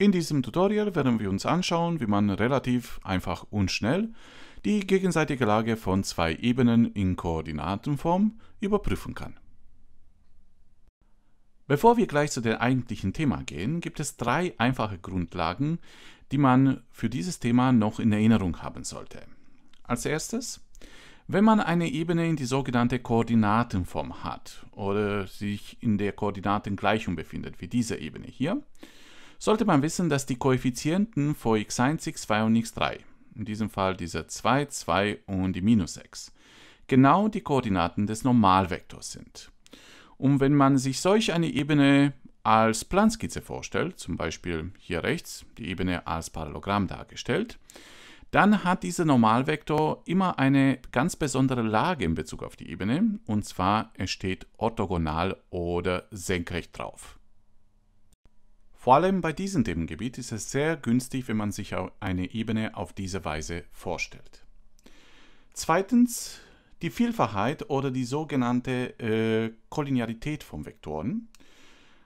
In diesem Tutorial werden wir uns anschauen, wie man relativ einfach und schnell die gegenseitige Lage von zwei Ebenen in Koordinatenform überprüfen kann. Bevor wir gleich zu dem eigentlichen Thema gehen, gibt es drei einfache Grundlagen, die man für dieses Thema noch in Erinnerung haben sollte. Als erstes, wenn man eine Ebene in die sogenannte Koordinatenform hat oder sich in der Koordinatengleichung befindet, wie diese Ebene hier, sollte man wissen, dass die Koeffizienten vor x1, x2 und x3, in diesem Fall diese 2, 2 und die minus 6, genau die Koordinaten des Normalvektors sind. Und wenn man sich solch eine Ebene als Planskizze vorstellt, zum Beispiel hier rechts, die Ebene als Parallelogramm dargestellt, dann hat dieser Normalvektor immer eine ganz besondere Lage in Bezug auf die Ebene, und zwar er steht orthogonal oder senkrecht drauf. Vor allem bei diesem Themengebiet ist es sehr günstig, wenn man sich eine Ebene auf diese Weise vorstellt. Zweitens die Vielfachheit oder die sogenannte äh, Kollinearität von Vektoren.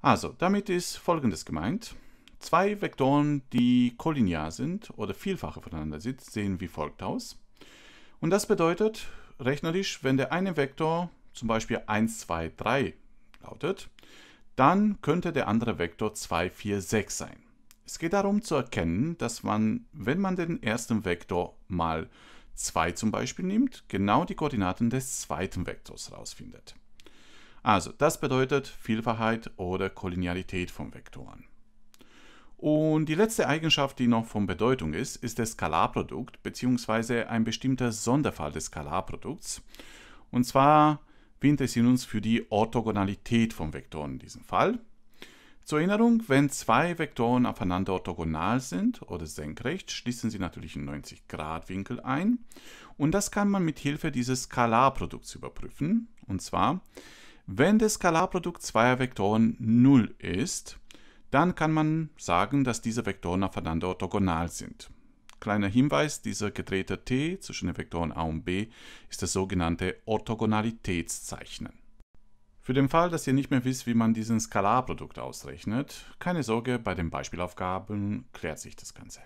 Also, damit ist Folgendes gemeint. Zwei Vektoren, die kollinear sind oder Vielfache voneinander sind, sehen wie folgt aus. Und das bedeutet rechnerisch, wenn der eine Vektor zum Beispiel 1, 2, 3 lautet, dann könnte der andere Vektor 2, 4, 6 sein. Es geht darum zu erkennen, dass man, wenn man den ersten Vektor mal 2 zum Beispiel nimmt, genau die Koordinaten des zweiten Vektors herausfindet. Also, das bedeutet Vielfachheit oder Kollinearität von Vektoren. Und die letzte Eigenschaft, die noch von Bedeutung ist, ist das Skalarprodukt bzw. ein bestimmter Sonderfall des Skalarprodukts. Und zwar wir interessieren uns für die Orthogonalität von Vektoren in diesem Fall. Zur Erinnerung, wenn zwei Vektoren aufeinander orthogonal sind oder senkrecht, schließen sie natürlich einen 90-Grad-Winkel ein. Und das kann man mit Hilfe dieses Skalarprodukts überprüfen. Und zwar, wenn das Skalarprodukt zweier Vektoren 0 ist, dann kann man sagen, dass diese Vektoren aufeinander orthogonal sind. Kleiner Hinweis, dieser gedrehte T zwischen den Vektoren a und b ist das sogenannte Orthogonalitätszeichnen. Für den Fall, dass ihr nicht mehr wisst, wie man diesen Skalarprodukt ausrechnet, keine Sorge, bei den Beispielaufgaben klärt sich das Ganze.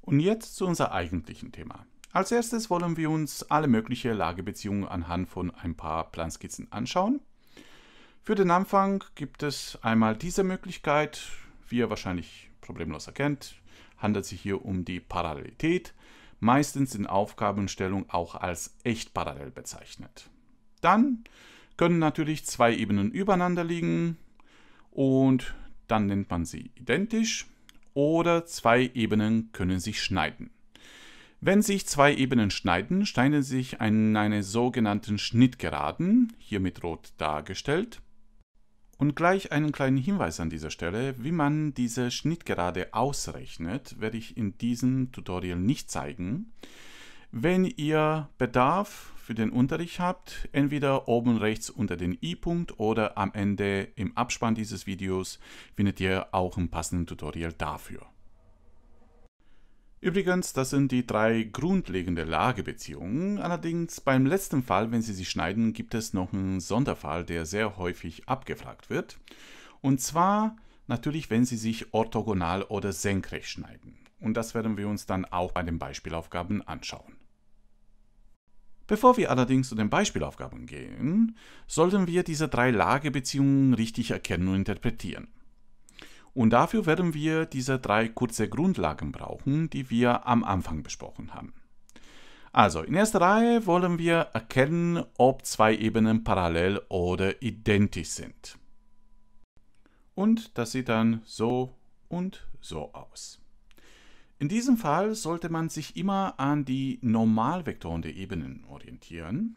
Und jetzt zu unserem eigentlichen Thema. Als erstes wollen wir uns alle möglichen Lagebeziehungen anhand von ein paar Planskizzen anschauen. Für den Anfang gibt es einmal diese Möglichkeit, wie ihr wahrscheinlich problemlos erkennt, handelt sich hier um die Parallelität. Meistens in Aufgabenstellung auch als echt parallel bezeichnet. Dann können natürlich zwei Ebenen übereinander liegen und dann nennt man sie identisch oder zwei Ebenen können sich schneiden. Wenn sich zwei Ebenen schneiden, schneiden sie sich in eine sogenannten Schnittgeraden, hier mit rot dargestellt. Und gleich einen kleinen Hinweis an dieser Stelle, wie man diese Schnittgerade ausrechnet, werde ich in diesem Tutorial nicht zeigen. Wenn ihr Bedarf für den Unterricht habt, entweder oben rechts unter den i-Punkt oder am Ende im Abspann dieses Videos findet ihr auch ein passendes Tutorial dafür. Übrigens, das sind die drei grundlegende Lagebeziehungen. Allerdings beim letzten Fall, wenn Sie sie schneiden, gibt es noch einen Sonderfall, der sehr häufig abgefragt wird. Und zwar natürlich, wenn Sie sich orthogonal oder senkrecht schneiden. Und das werden wir uns dann auch bei den Beispielaufgaben anschauen. Bevor wir allerdings zu den Beispielaufgaben gehen, sollten wir diese drei Lagebeziehungen richtig erkennen und interpretieren. Und dafür werden wir diese drei kurze Grundlagen brauchen, die wir am Anfang besprochen haben. Also, in erster Reihe wollen wir erkennen, ob zwei Ebenen parallel oder identisch sind. Und das sieht dann so und so aus. In diesem Fall sollte man sich immer an die Normalvektoren der Ebenen orientieren.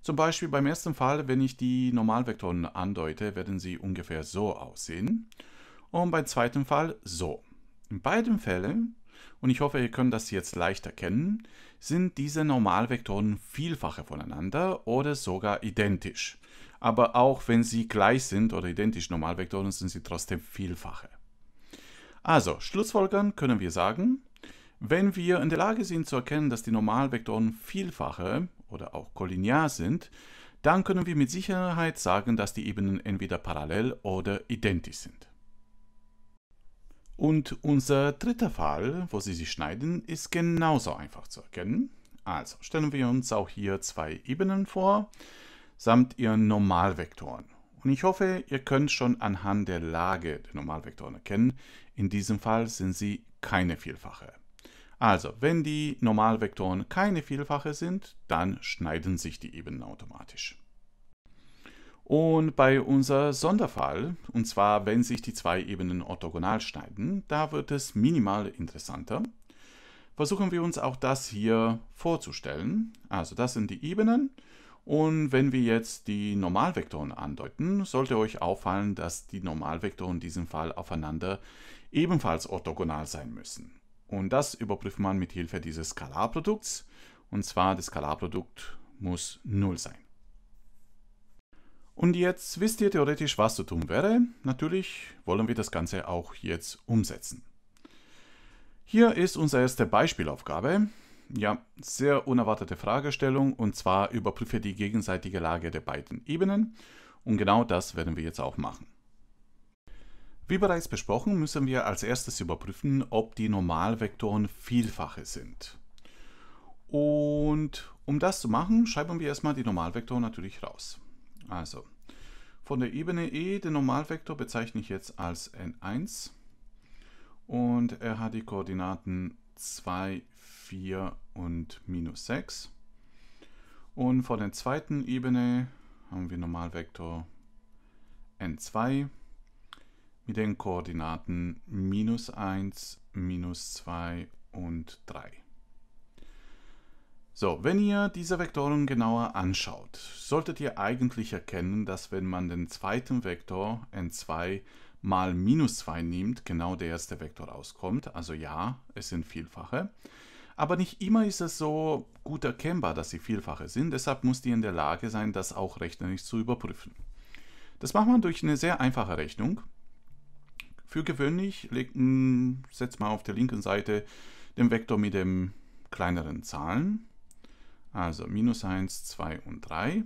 Zum Beispiel beim ersten Fall, wenn ich die Normalvektoren andeute, werden sie ungefähr so aussehen und beim zweiten Fall so. In beiden Fällen, und ich hoffe, ihr könnt das jetzt leicht erkennen, sind diese Normalvektoren Vielfache voneinander oder sogar identisch. Aber auch wenn sie gleich sind oder identisch Normalvektoren, sind sie trotzdem Vielfache. Also, schlussfolgern können wir sagen, wenn wir in der Lage sind zu erkennen, dass die Normalvektoren Vielfache oder auch kollinear sind, dann können wir mit Sicherheit sagen, dass die Ebenen entweder parallel oder identisch sind. Und unser dritter Fall, wo sie sich schneiden, ist genauso einfach zu erkennen. Also stellen wir uns auch hier zwei Ebenen vor, samt ihren Normalvektoren. Und ich hoffe, ihr könnt schon anhand der Lage der Normalvektoren erkennen, in diesem Fall sind sie keine Vielfache. Also, wenn die Normalvektoren keine Vielfache sind, dann schneiden sich die Ebenen automatisch. Und bei unser Sonderfall, und zwar wenn sich die zwei Ebenen orthogonal schneiden, da wird es minimal interessanter. Versuchen wir uns auch das hier vorzustellen. Also das sind die Ebenen. Und wenn wir jetzt die Normalvektoren andeuten, sollte euch auffallen, dass die Normalvektoren in diesem Fall aufeinander ebenfalls orthogonal sein müssen. Und das überprüft man mit Hilfe dieses Skalarprodukts. Und zwar das Skalarprodukt muss 0 sein. Und jetzt wisst ihr theoretisch, was zu tun wäre. Natürlich wollen wir das Ganze auch jetzt umsetzen. Hier ist unsere erste Beispielaufgabe. Ja, sehr unerwartete Fragestellung und zwar überprüfe die gegenseitige Lage der beiden Ebenen und genau das werden wir jetzt auch machen. Wie bereits besprochen, müssen wir als erstes überprüfen, ob die Normalvektoren Vielfache sind. Und um das zu machen, schreiben wir erstmal die Normalvektoren natürlich raus. Also, von der Ebene E, den Normalvektor bezeichne ich jetzt als N1 und er hat die Koordinaten 2, 4 und minus 6. Und von der zweiten Ebene haben wir Normalvektor N2 mit den Koordinaten minus 1, minus 2 und 3. So, wenn ihr diese Vektoren genauer anschaut, solltet ihr eigentlich erkennen, dass wenn man den zweiten Vektor n2 mal minus 2 nimmt, genau der erste Vektor rauskommt. Also ja, es sind Vielfache. Aber nicht immer ist es so gut erkennbar, dass sie Vielfache sind. Deshalb müsst ihr in der Lage sein, das auch rechnerisch zu überprüfen. Das macht man durch eine sehr einfache Rechnung. Für gewöhnlich hm, setzt man auf der linken Seite den Vektor mit den kleineren Zahlen also minus 1, 2 und 3,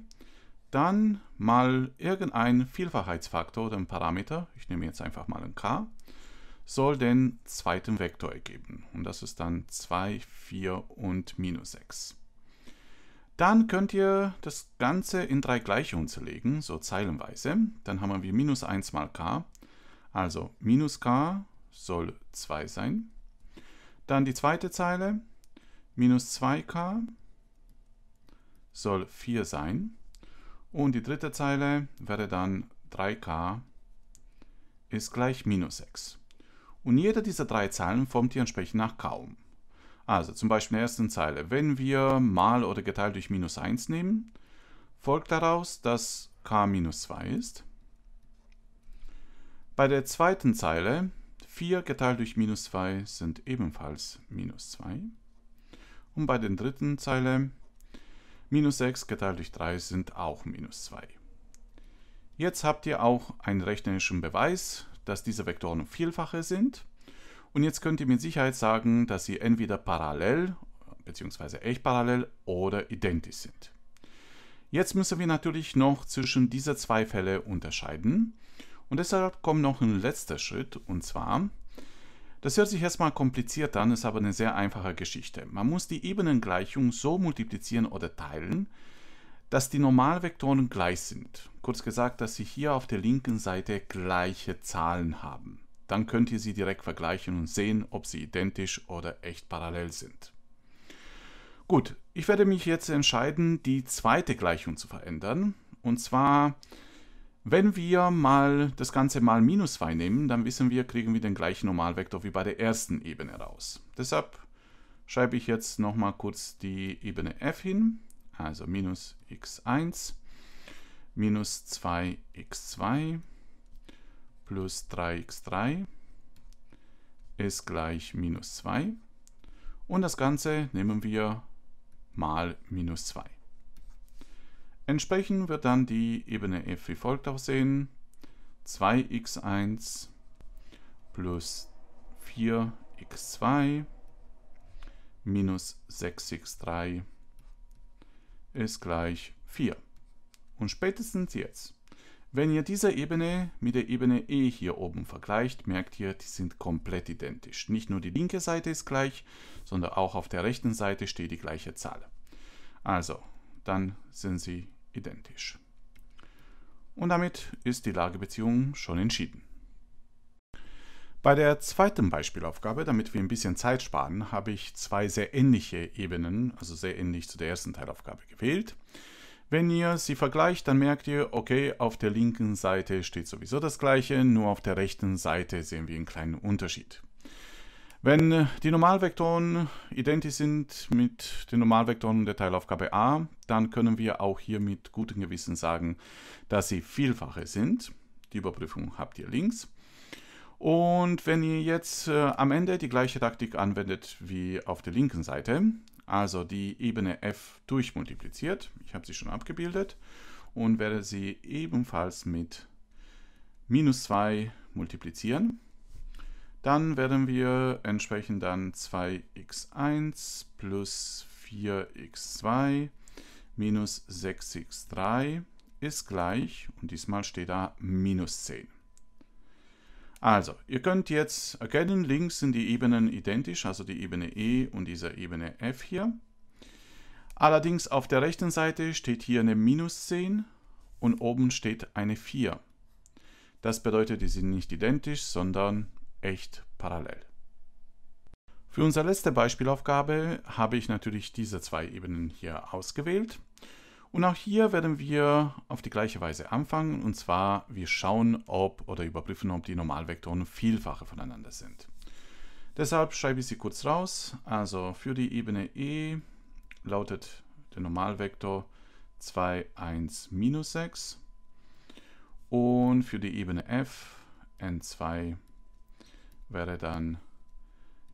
dann mal irgendein Vielfachheitsfaktor oder ein Parameter, ich nehme jetzt einfach mal ein k, soll den zweiten Vektor ergeben. Und das ist dann 2, 4 und minus 6. Dann könnt ihr das Ganze in drei Gleichungen zerlegen, so zeilenweise. Dann haben wir minus 1 mal k, also minus k soll 2 sein. Dann die zweite Zeile, minus 2k soll 4 sein. Und die dritte Zeile wäre dann 3k ist gleich minus 6. Und jede dieser drei Zahlen formt ihr entsprechend nach k Also zum Beispiel in der ersten Zeile, wenn wir mal oder geteilt durch minus 1 nehmen, folgt daraus, dass k minus 2 ist. Bei der zweiten Zeile, 4 geteilt durch minus 2 sind ebenfalls minus 2. Und bei der dritten Zeile, Minus 6 geteilt durch 3 sind auch minus 2. Jetzt habt ihr auch einen rechnerischen Beweis, dass diese Vektoren Vielfache sind. Und jetzt könnt ihr mit Sicherheit sagen, dass sie entweder parallel bzw. echt parallel oder identisch sind. Jetzt müssen wir natürlich noch zwischen diesen zwei Fällen unterscheiden. Und deshalb kommt noch ein letzter Schritt, und zwar, das hört sich erstmal kompliziert an, ist aber eine sehr einfache Geschichte. Man muss die Ebenengleichung so multiplizieren oder teilen, dass die Normalvektoren gleich sind. Kurz gesagt, dass sie hier auf der linken Seite gleiche Zahlen haben. Dann könnt ihr sie direkt vergleichen und sehen, ob sie identisch oder echt parallel sind. Gut, ich werde mich jetzt entscheiden, die zweite Gleichung zu verändern. Und zwar wenn wir mal das Ganze mal minus 2 nehmen, dann wissen wir, kriegen wir den gleichen Normalvektor wie bei der ersten Ebene raus. Deshalb schreibe ich jetzt nochmal kurz die Ebene f hin, also minus x1, minus 2x2 plus 3x3 ist gleich minus 2. Und das Ganze nehmen wir mal minus 2. Entsprechend wird dann die Ebene f wie folgt aussehen. 2x1 plus 4x2 minus 6x3 ist gleich 4. Und spätestens jetzt, wenn ihr diese Ebene mit der Ebene E hier oben vergleicht, merkt ihr, die sind komplett identisch. Nicht nur die linke Seite ist gleich, sondern auch auf der rechten Seite steht die gleiche Zahl. Also, dann sind sie identisch identisch. Und damit ist die Lagebeziehung schon entschieden. Bei der zweiten Beispielaufgabe, damit wir ein bisschen Zeit sparen, habe ich zwei sehr ähnliche Ebenen, also sehr ähnlich zu der ersten Teilaufgabe gewählt. Wenn ihr sie vergleicht, dann merkt ihr, okay, auf der linken Seite steht sowieso das gleiche, nur auf der rechten Seite sehen wir einen kleinen Unterschied. Wenn äh, die Normalvektoren identisch sind mit den Normalvektoren der Teilaufgabe a, dann können wir auch hier mit gutem Gewissen sagen, dass sie Vielfache sind. Die Überprüfung habt ihr links. Und wenn ihr jetzt äh, am Ende die gleiche Taktik anwendet wie auf der linken Seite, also die Ebene f durchmultipliziert, ich habe sie schon abgebildet, und werde sie ebenfalls mit minus 2 multiplizieren, dann werden wir entsprechend dann 2x1 plus 4x2 minus 6x3 ist gleich, und diesmal steht da minus 10. Also, ihr könnt jetzt erkennen, links sind die Ebenen identisch, also die Ebene E und diese Ebene F hier. Allerdings auf der rechten Seite steht hier eine minus 10 und oben steht eine 4. Das bedeutet, die sind nicht identisch, sondern echt parallel. Für unsere letzte Beispielaufgabe habe ich natürlich diese zwei Ebenen hier ausgewählt. Und auch hier werden wir auf die gleiche Weise anfangen, und zwar wir schauen ob oder überprüfen, ob die Normalvektoren Vielfache voneinander sind. Deshalb schreibe ich sie kurz raus. Also für die Ebene E lautet der Normalvektor 2, 1, minus 6 und für die Ebene F n2 wäre dann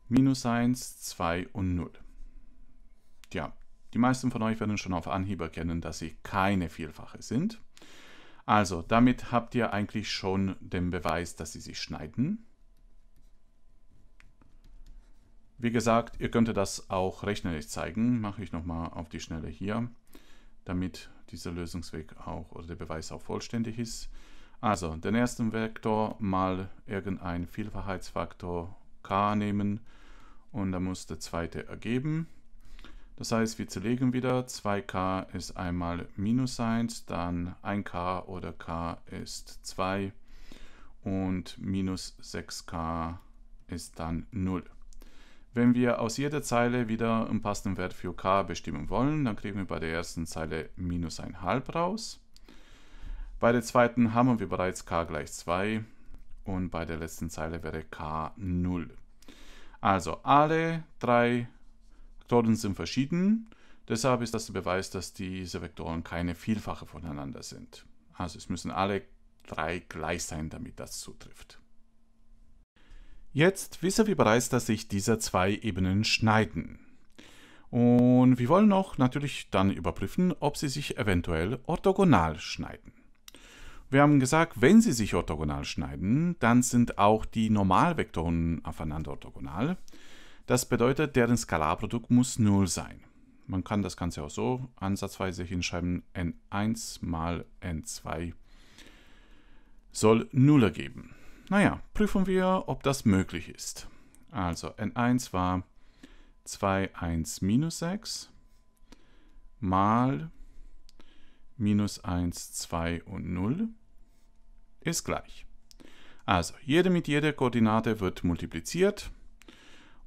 minus 1, 2 und 0. Ja, die meisten von euch werden schon auf Anhieb erkennen, dass sie keine Vielfache sind. Also, damit habt ihr eigentlich schon den Beweis, dass sie sich schneiden. Wie gesagt, ihr könntet das auch rechnerisch zeigen. Mache ich nochmal auf die Schnelle hier, damit dieser Lösungsweg auch oder der Beweis auch vollständig ist. Also den ersten Vektor mal irgendein Vielfachheitsfaktor k nehmen und dann muss der zweite ergeben. Das heißt, wir zerlegen wieder 2k ist einmal minus 1, dann 1k oder k ist 2 und minus 6k ist dann 0. Wenn wir aus jeder Zeile wieder einen passenden Wert für k bestimmen wollen, dann kriegen wir bei der ersten Zeile minus 1,5 raus. Bei der zweiten haben wir bereits k gleich 2 und bei der letzten Zeile wäre k 0. Also alle drei Vektoren sind verschieden. Deshalb ist das der Beweis, dass diese Vektoren keine Vielfache voneinander sind. Also es müssen alle drei gleich sein, damit das zutrifft. Jetzt wissen wir bereits, dass sich diese zwei Ebenen schneiden. Und wir wollen auch natürlich dann überprüfen, ob sie sich eventuell orthogonal schneiden. Wir haben gesagt, wenn sie sich orthogonal schneiden, dann sind auch die Normalvektoren aufeinander orthogonal. Das bedeutet, deren Skalarprodukt muss 0 sein. Man kann das Ganze auch so ansatzweise hinschreiben, n1 mal n2 soll 0 ergeben. Naja, prüfen wir, ob das möglich ist. Also n1 war 2, 1 minus 6 mal minus 1, 2 und 0 ist gleich. Also jede mit jeder Koordinate wird multipliziert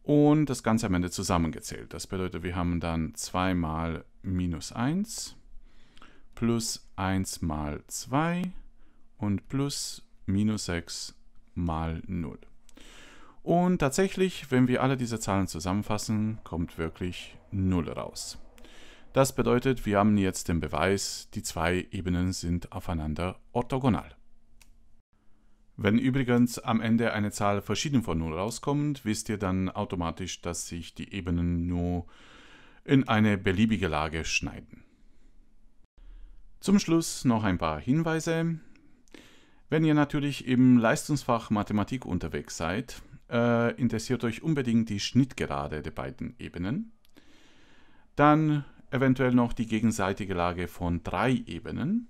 und das Ganze am Ende zusammengezählt. Das bedeutet, wir haben dann 2 mal minus 1 plus 1 mal 2 und plus minus 6 mal 0. Und tatsächlich, wenn wir alle diese Zahlen zusammenfassen, kommt wirklich 0 raus. Das bedeutet, wir haben jetzt den Beweis, die zwei Ebenen sind aufeinander orthogonal. Wenn übrigens am Ende eine Zahl verschieden von 0 rauskommt, wisst ihr dann automatisch, dass sich die Ebenen nur in eine beliebige Lage schneiden. Zum Schluss noch ein paar Hinweise. Wenn ihr natürlich im Leistungsfach Mathematik unterwegs seid, äh, interessiert euch unbedingt die Schnittgerade der beiden Ebenen. Dann eventuell noch die gegenseitige Lage von drei Ebenen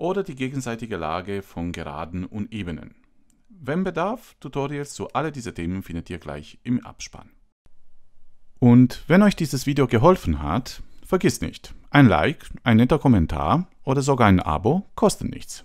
oder die gegenseitige Lage von Geraden und Ebenen. Wenn Bedarf, Tutorials zu all diese Themen findet ihr gleich im Abspann. Und wenn euch dieses Video geholfen hat, vergiss nicht, ein Like, ein netter Kommentar oder sogar ein Abo kosten nichts.